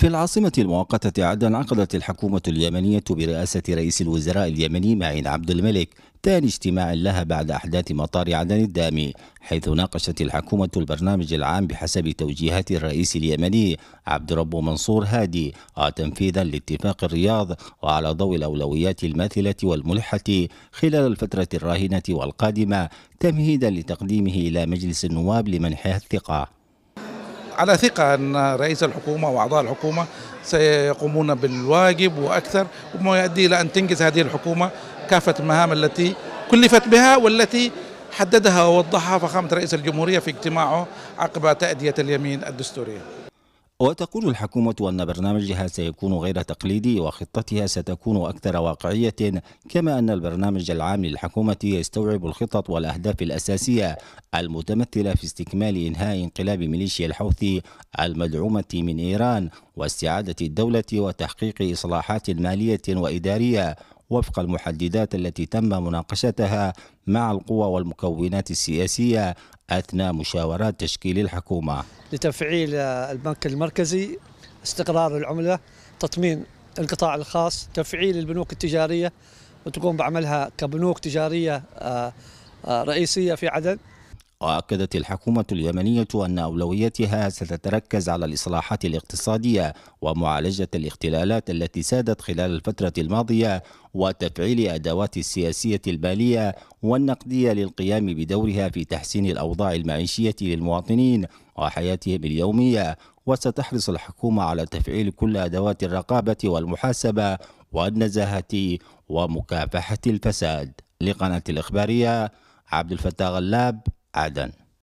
في العاصمة المؤقتة عدن عقدت الحكومة اليمنية برئاسة رئيس الوزراء اليمني معين عبد الملك ثاني اجتماع لها بعد أحداث مطار عدن الدامي حيث ناقشت الحكومة البرنامج العام بحسب توجيهات الرئيس اليمني عبد رب منصور هادي تنفيذا لاتفاق الرياض وعلى ضوء الأولويات الماثلة والملحة خلال الفترة الراهنة والقادمة تمهيدا لتقديمه إلى مجلس النواب لمنحها الثقة على ثقة أن رئيس الحكومة وأعضاء الحكومة سيقومون بالواجب وأكثر وما يؤدي إلى أن تنجز هذه الحكومة كافة المهام التي كلفت بها والتي حددها ووضحها فخامة رئيس الجمهورية في اجتماعه عقب تأدية اليمين الدستورية وتقول الحكومة أن برنامجها سيكون غير تقليدي وخطتها ستكون أكثر واقعية كما أن البرنامج العام للحكومة يستوعب الخطط والأهداف الأساسية المتمثلة في استكمال إنهاء انقلاب ميليشيا الحوثي المدعومة من إيران واستعادة الدولة وتحقيق إصلاحات مالية وإدارية وفق المحددات التي تم مناقشتها مع القوى والمكونات السياسية أثناء مشاورات تشكيل الحكومة لتفعيل البنك المركزي استقرار العملة تطمين القطاع الخاص تفعيل البنوك التجارية وتقوم بعملها كبنوك تجارية آه، آه، رئيسية في عدن وأكدت الحكومة اليمنية أن أولويتها ستتركز على الإصلاحات الاقتصادية ومعالجة الاختلالات التي سادت خلال الفترة الماضية وتفعيل أدوات السياسية البالية والنقدية للقيام بدورها في تحسين الأوضاع المعيشية للمواطنين وحياتهم اليومية وستحرص الحكومة على تفعيل كل أدوات الرقابة والمحاسبة والنزاهة ومكافحة الفساد لقناة الإخبارية عبد الفتاح غلاب Adan.